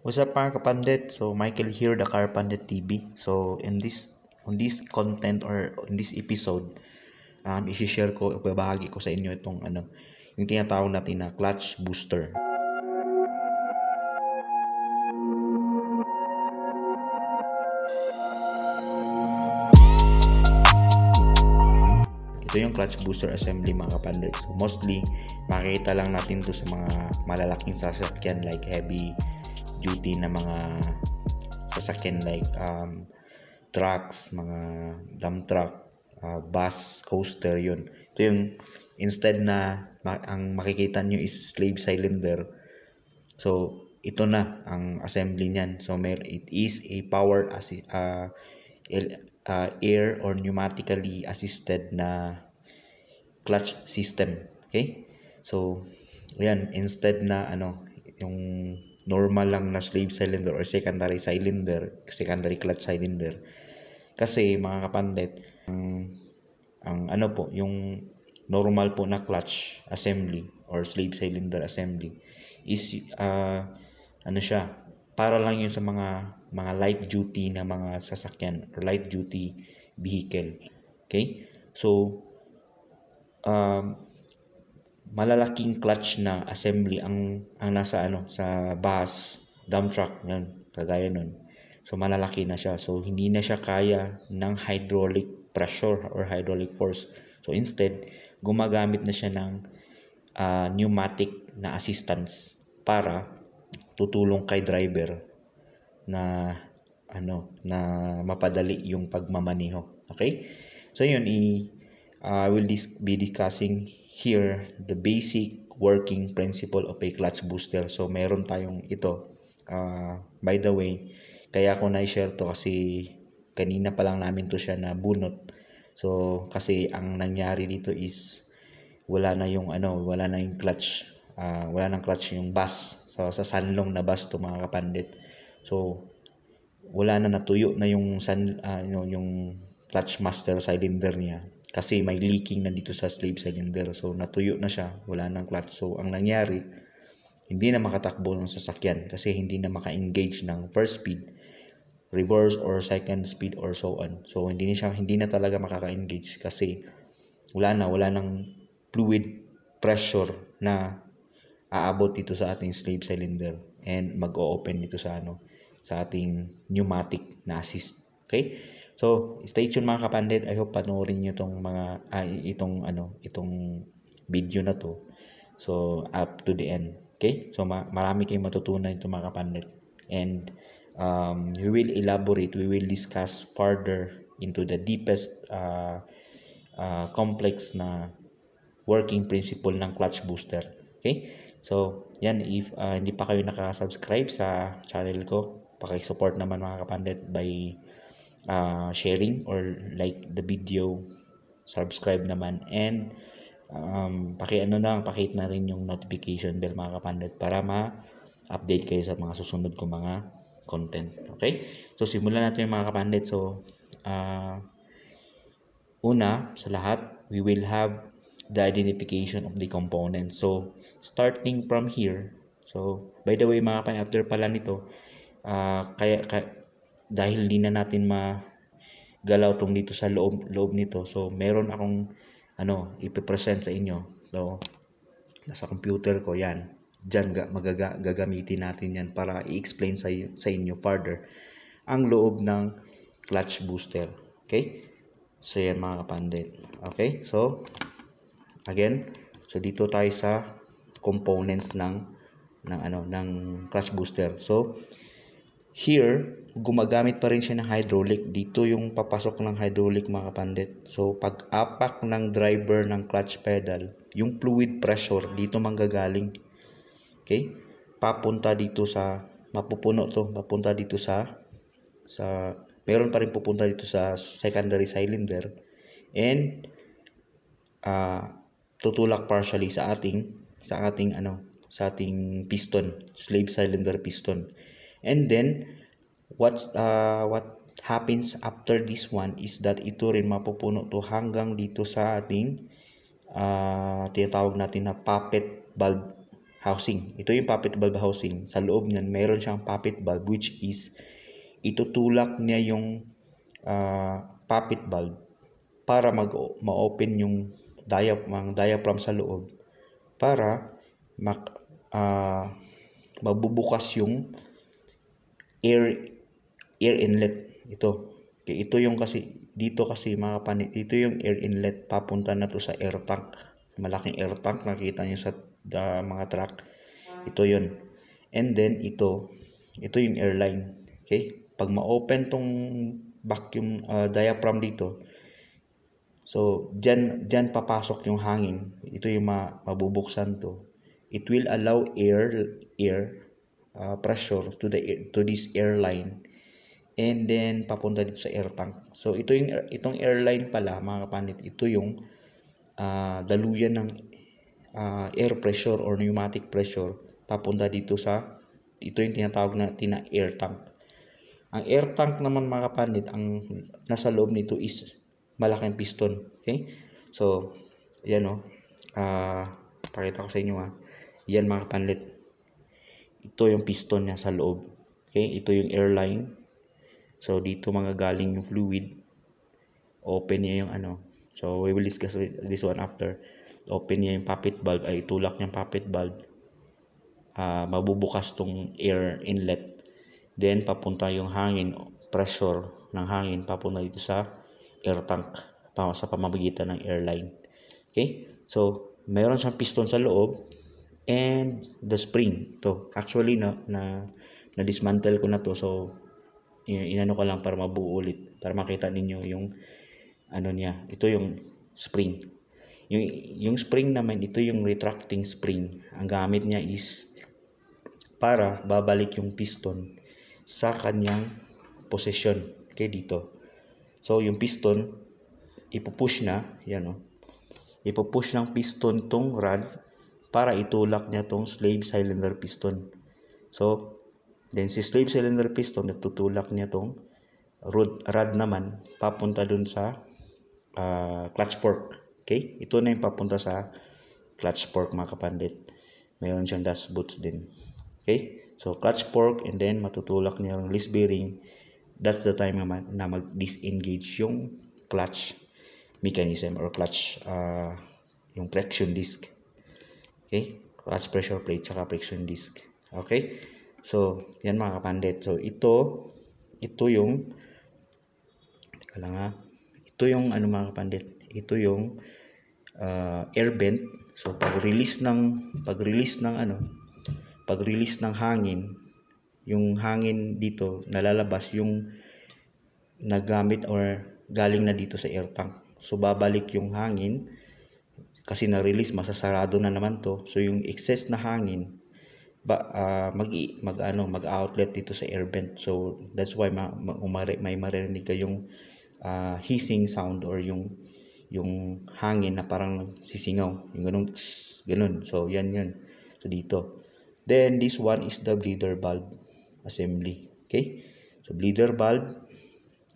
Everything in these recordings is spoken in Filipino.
What's up mga kapandit? So Michael here, the Car Pandit TV. So in this on this content or in this episode, um, isi-share ko, ibabahagi ko sa inyo itong ano, yung tinatawag natin na clutch booster. Ito yung clutch booster assembly mga kapandit. So mostly, makikita lang natin to sa mga malalaking sasakyan like heavy duty na mga sasakyan like um, trucks, mga dump truck, uh, bus, coaster, yun. Ito yung instead na ma- ang makikita nyo is slave cylinder. So, ito na ang assembly niyan. So, mer it is a power as uh, uh, air or pneumatically assisted na clutch system. Okay? So, ayan, instead na ano, yung normal lang na slave cylinder or secondary cylinder, secondary clutch cylinder. Kasi mga kapandit, ang, ang ano po, yung normal po na clutch assembly or slave cylinder assembly is uh, ano siya, para lang yun sa mga mga light duty na mga sasakyan or light duty vehicle. Okay? So um, malalaking clutch na assembly ang ang nasa ano sa bus dump truck yun kagaya nun so malalaki na siya so hindi na siya kaya ng hydraulic pressure or hydraulic force so instead gumagamit na siya ng uh, pneumatic na assistance para tutulong kay driver na ano na mapadali yung pagmamaneho okay so yun i I will be discussing here the basic working principle of a clutch booster. So, meron tayong ito. Uh, by the way, kaya ko na-share to kasi kanina pa lang namin to siya na bunot. So, kasi ang nangyari dito is wala na yung ano, wala na yung clutch. Uh, wala nang clutch yung bus. So, sa sanlong na bus to mga kapandit. So, wala na natuyo na yung san, uh, yung, yung clutch master cylinder niya kasi may leaking na dito sa slave cylinder. So, natuyo na siya. Wala nang clutch. So, ang nangyari, hindi na makatakbo ng sasakyan kasi hindi na maka-engage ng first speed, reverse or second speed or so on. So, hindi na siya, hindi na talaga makaka-engage kasi wala na, wala nang fluid pressure na aabot dito sa ating slave cylinder and mag-o-open dito sa ano sa ating pneumatic na assist. Okay? So, stay tuned mga kapandit. I hope panoorin niyo tong mga ah, itong ano, itong video na to. So, up to the end. Okay? So, ma- marami kayong matutunan ito mga kapandit. And um, we will elaborate, we will discuss further into the deepest uh, uh, complex na working principle ng clutch booster. Okay? So, yan, if uh, hindi pa kayo nakasubscribe sa channel ko, pakisupport naman mga kapandit by uh, sharing or like the video, subscribe naman, and um, paki ano lang, pakit na rin yung notification bell mga kapandat para ma-update kayo sa mga susunod ko mga content. Okay? So, simulan natin yung mga kapandat. So, uh, una, sa lahat, we will have the identification of the component. So, starting from here, so, by the way mga kapandat, after pala nito, uh, kaya, kaya dahil hindi na natin magalaw tong dito sa loob, loob nito. So, meron akong ano, ipipresent sa inyo. So, nasa computer ko yan. Diyan gagamitin natin yan para i-explain sa, sa inyo further ang loob ng clutch booster. Okay? So, yan mga kapandit. Okay? So, again, so dito tayo sa components ng ng ano ng clutch booster. So, Here, gumagamit pa rin siya ng hydraulic. Dito yung papasok ng hydraulic mga kapandit. So, pag-apak ng driver ng clutch pedal, yung fluid pressure dito manggagaling. Okay? Papunta dito sa, mapupuno to, papunta dito sa, sa, meron pa rin pupunta dito sa secondary cylinder. And, uh, tutulak partially sa ating, sa ating ano, sa ating piston, slave cylinder piston and then what's uh, what happens after this one is that ito rin mapupuno to hanggang dito sa ating uh, tinatawag natin na puppet bulb housing. Ito yung puppet bulb housing. Sa loob niyan, meron siyang puppet bulb which is itutulak niya yung uh, puppet bulb para mag ma-open yung diaphragm, diaphragm sa loob para mak, uh, magbubukas yung air air inlet ito okay, ito yung kasi dito kasi mga panit ito yung air inlet papunta na to sa air tank malaking air tank nakita niyo sa uh, mga truck ito yun and then ito ito yung airline okay pag ma-open tong vacuum uh, diaphragm dito so diyan diyan papasok yung hangin ito yung ma mabubuksan to it will allow air air uh, pressure to the to this airline and then papunta dito sa air tank. So ito yung itong airline pala mga kapanit, ito yung uh, daluyan ng uh, air pressure or pneumatic pressure papunta dito sa ito yung tinatawag na tina air tank. Ang air tank naman mga kapanit, ang nasa loob nito is malaking piston. Okay? So, ayan Oh. Uh, pakita ko sa inyo ha. Ah. Yan mga kapanit ito yung piston niya sa loob. Okay, ito yung airline. So, dito mga galing yung fluid. Open niya yung ano. So, we will discuss this one after. Open niya yung poppet valve. Ay, tulak niya yung poppet valve. Uh, mabubukas tong air inlet. Then, papunta yung hangin, pressure ng hangin, papunta dito sa air tank sa pamamagitan ng airline. Okay? So, mayroon siyang piston sa loob and the spring. Ito, actually na, na, na dismantle ko na to. So, inano ko lang para mabuo ulit. Para makita ninyo yung ano niya. Ito yung spring. Yung, yung spring naman, ito yung retracting spring. Ang gamit niya is para babalik yung piston sa kanyang posisyon. Okay, dito. So, yung piston, ipupush na. Yan o. Oh. Ipupush ng piston tong rod para itulak niya tong slave cylinder piston. So, then si slave cylinder piston natutulak niya tong rod, rod naman papunta dun sa uh, clutch fork. Okay? Ito na yung papunta sa clutch fork mga kapandit. Meron siyang dash boots din. Okay? So, clutch fork and then matutulak niya yung least bearing. That's the time naman na mag-disengage yung clutch mechanism or clutch uh, yung traction disc. Okay? Clutch pressure plate tsaka friction disc. Okay? So, yan mga kapandit. So, ito, ito yung, teka lang ha, ito yung ano mga kapandit, ito yung uh, air vent. So, pag-release ng, pag-release ng ano, pag-release ng hangin, yung hangin dito, nalalabas yung nagamit or galing na dito sa air tank. So, babalik yung hangin kasi na-release masasarado na naman to so yung excess na hangin ba uh, mag mag ano mag outlet dito sa air vent so that's why ma, ma, umari, may maririnig kayong uh, hissing sound or yung yung hangin na parang sisingaw yung ganun ganun so yan yan so dito then this one is the bleeder valve assembly okay so bleeder valve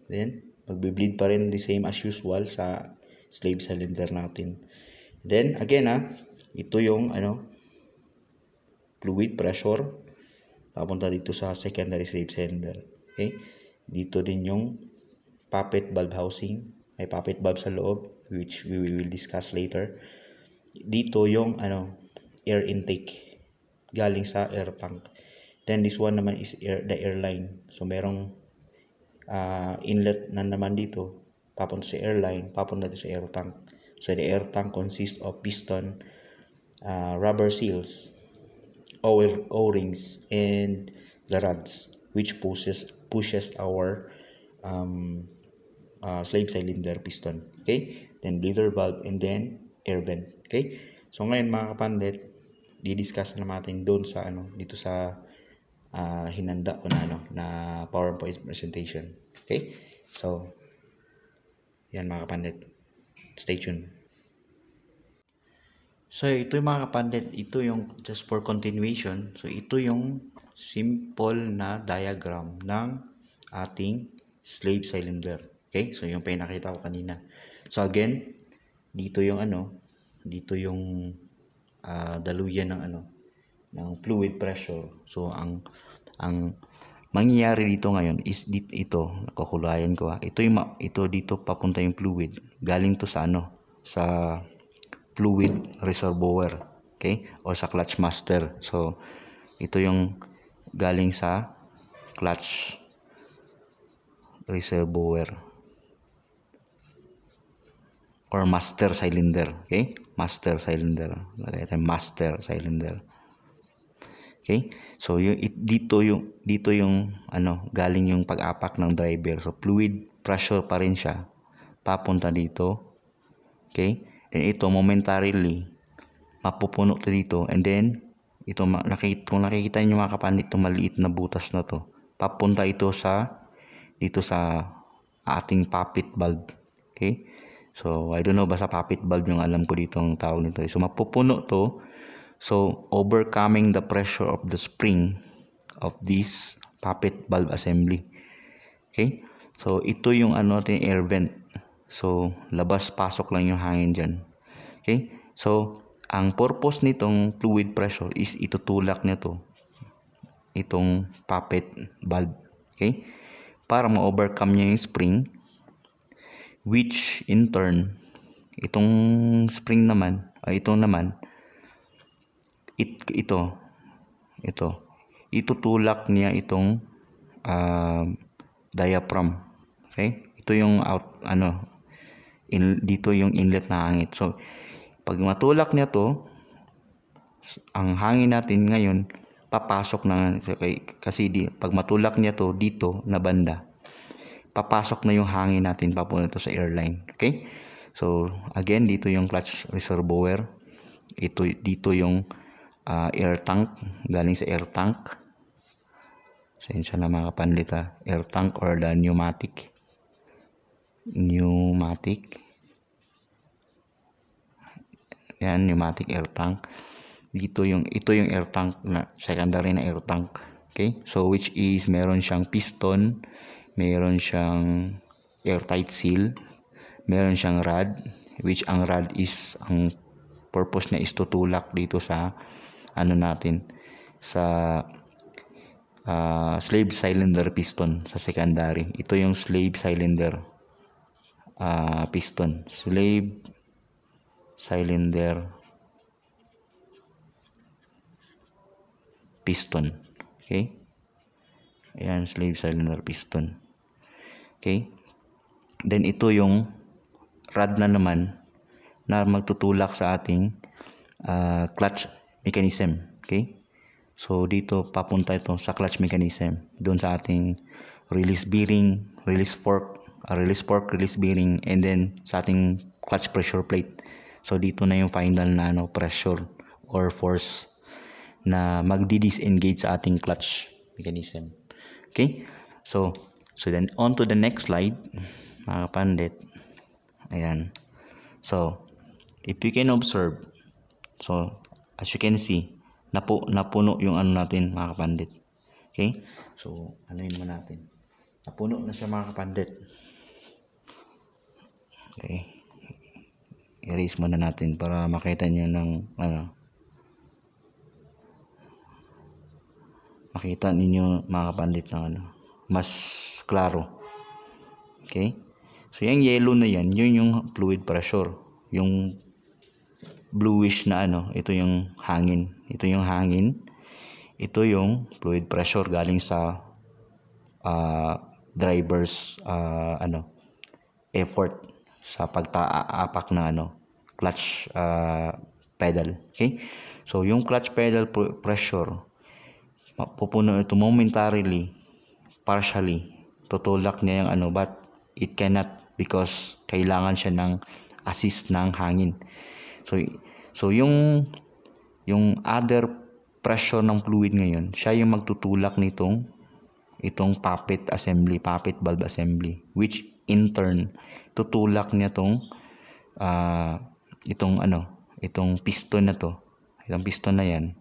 then magbe-bleed pa rin the same as usual sa slave cylinder natin Then again ha, ah, ito yung ano fluid pressure papunta dito sa secondary slave sender. Okay? Dito din yung puppet valve housing. May puppet valve sa loob which we will discuss later. Dito yung ano air intake galing sa air tank. Then this one naman is air, the airline. So merong uh, inlet na naman dito papunta sa airline, papunta dito sa air tank. So the air tank consists of piston, uh, rubber seals, oil O-rings, and the rods, which pushes pushes our um, uh, slave cylinder piston. Okay? Then bleeder valve and then air vent. Okay? So ngayon mga kapandit, didiscuss na natin doon sa ano dito sa uh, hinanda ko na ano na PowerPoint presentation. Okay? So yan mga kapandit. Stay tuned. So, ito yung mga kapandit, ito yung just for continuation. So, ito yung simple na diagram ng ating slave cylinder. Okay? So, yung pinakita ko kanina. So, again, dito yung ano, dito yung uh, daluyan ng ano, ng fluid pressure. So, ang, ang mangyayari dito ngayon is dit ito, nakukulayan ko ha. Ah. Ito yung ito dito papunta yung fluid. Galing to sa ano? Sa fluid reservoir, okay? O sa clutch master. So ito yung galing sa clutch reservoir or master cylinder, okay? Master cylinder. Lagay tayo master cylinder. Okay? So yung it, dito yung dito yung ano galing yung pag-apak ng driver. So fluid pressure pa rin siya papunta dito. Okay? And ito momentarily mapupuno to dito and then ito nakikita kung nakikita niyo mga kapatid itong maliit na butas na to. Papunta ito sa dito sa ating puppet bulb. Okay? So, I don't know, basta puppet bulb yung alam ko dito ang tawag nito. So, mapupuno to So, overcoming the pressure of the spring of this puppet valve assembly. Okay? So, ito yung ano natin, air vent. So, labas-pasok lang yung hangin dyan. Okay? So, ang purpose nitong fluid pressure is itutulak nito itong puppet valve. Okay? Para ma-overcome niya yung spring which in turn itong spring naman ay itong naman it, ito ito itutulak niya itong uh, diaphragm okay ito yung out ano in, dito yung inlet na hangit so pag matulak niya to ang hangin natin ngayon papasok na okay, kasi di, pag matulak niya to dito na banda papasok na yung hangin natin papunta to sa airline okay so again dito yung clutch reservoir ito dito yung uh, air tank galing sa air tank sa yun na mga kapanlita air tank or the pneumatic pneumatic yan pneumatic air tank dito yung ito yung air tank na secondary na air tank okay so which is meron siyang piston meron siyang airtight seal meron siyang rod which ang rod is ang purpose na is tutulak dito sa ano natin sa uh, slave cylinder piston sa secondary. Ito yung slave cylinder uh, piston. Slave cylinder piston. Okay? Ayan, slave cylinder piston. Okay? Then ito yung rod na naman na magtutulak sa ating uh, clutch mechanism. Okay? So, dito papunta ito sa clutch mechanism. Doon sa ating release bearing, release fork, uh, release fork, release bearing, and then sa ating clutch pressure plate. So, dito na yung final na ano, pressure or force na magdi-disengage sa ating clutch mechanism. Okay? So, so then on to the next slide, mga kapandit. Ayan. So, if you can observe, so as you can see, napu napuno yung ano natin mga kapandit. Okay? So, anuin mo natin. Napuno na siya mga kapandit. Okay. I-erase muna natin para makita niyo ng ano. Makita ninyo mga kapandit ng ano. Mas klaro. Okay? So, yung yellow na yan, yun yung fluid pressure. Yung bluish na ano, ito yung hangin. Ito yung hangin. Ito yung fluid pressure galing sa uh, driver's uh, ano effort sa pagtaapak ng ano clutch uh, pedal. Okay? So yung clutch pedal pr pressure mapupuno ito momentarily partially tutulak niya yung ano but it cannot because kailangan siya ng assist ng hangin. So, so yung, yung other pressure ng fluid ngayon, siya yung magtutulak nitong itong puppet assembly, puppet valve assembly, which in turn, tutulak niya tong uh, itong ano, itong piston na to, itong piston na yan,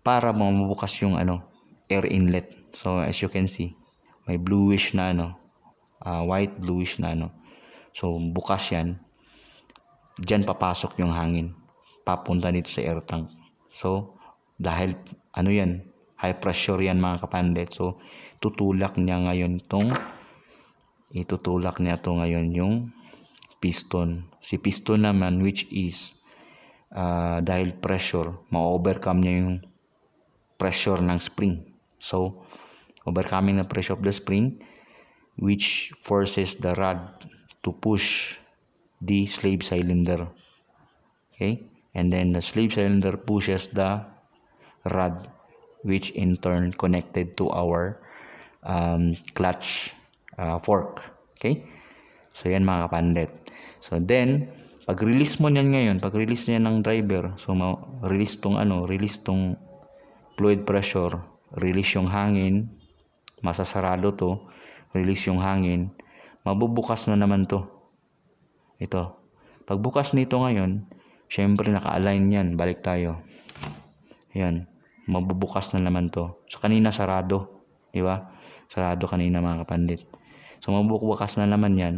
para mabukas yung ano, air inlet. So, as you can see, may bluish na ano, uh, white bluish na ano. So, bukas yan. Diyan papasok yung hangin. Papunta dito sa air tank. So, dahil ano yan, high pressure yan mga kapandet. So, tutulak niya ngayon tong itutulak niya to ngayon yung piston. Si piston naman which is uh, dahil pressure, ma-overcome niya yung pressure ng spring. So, overcoming the pressure of the spring which forces the rod to push the slave cylinder. Okay? And then the slave cylinder pushes the rod which in turn connected to our um, clutch uh, fork. Okay? So, yan mga kapandet. So, then, pag-release mo niyan ngayon, pag-release niya ng driver, so, release tong ano, release tong fluid pressure, release yung hangin, masasarado to, release yung hangin, mabubukas na naman to. Ito. Pagbukas nito ngayon, syempre naka-align yan. Balik tayo. Ayan. Mabubukas na naman to. So, kanina sarado. Di ba? Sarado kanina mga kapandit. So, mabubukas na naman yan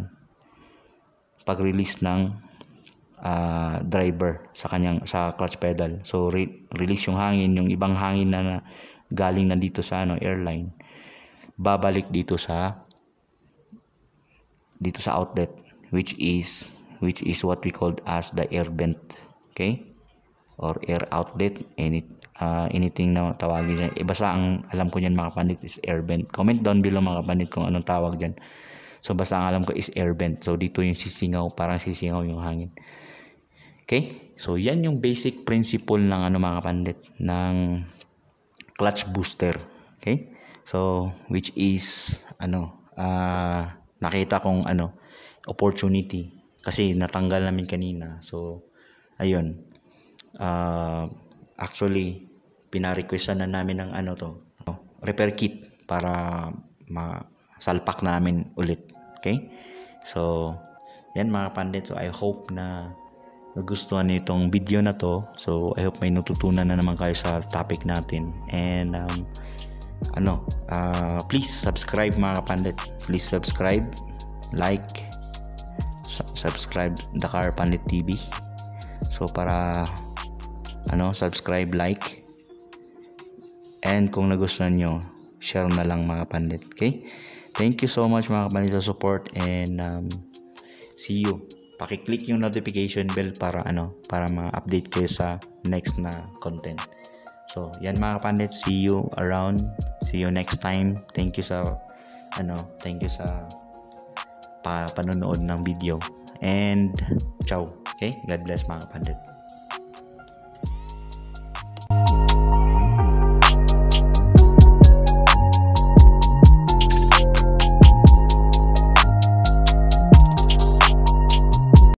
pag-release ng uh, driver sa kanyang sa clutch pedal. So re- release yung hangin, yung ibang hangin na, na galing na dito sa ano airline babalik dito sa dito sa outlet which is which is what we called as the air vent okay or air outlet any uh, anything na tawagin dyan. E basta ang alam ko niyan mga kapandit is air vent. Comment down below mga kapandit kung anong tawag diyan So basta ang alam ko is air vent. So dito yung sisingaw, parang sisingaw yung hangin. Okay? So yan yung basic principle ng ano mga kapandit ng clutch booster. Okay? So which is ano uh, nakita kong ano opportunity kasi natanggal namin kanina. So, ayun. Uh, actually, pina-requestan na namin ng ano to, repair kit para masalpak namin ulit. Okay? So, yan mga pandit. So, I hope na nagustuhan niyo itong video na to. So, I hope may natutunan na naman kayo sa topic natin. And, um, ano, uh, please subscribe mga pandit. Please subscribe, like, subscribe Dakar Pandit TV so para ano subscribe like and kung nagustuhan nyo share na lang mga pandit okay thank you so much mga pandit sa support and um, see you paki-click yung notification bell para ano para ma-update kayo sa next na content so yan mga pandit see you around see you next time thank you sa ano thank you sa pa panonood ng video. And ciao. Okay? God bless mga kapatid.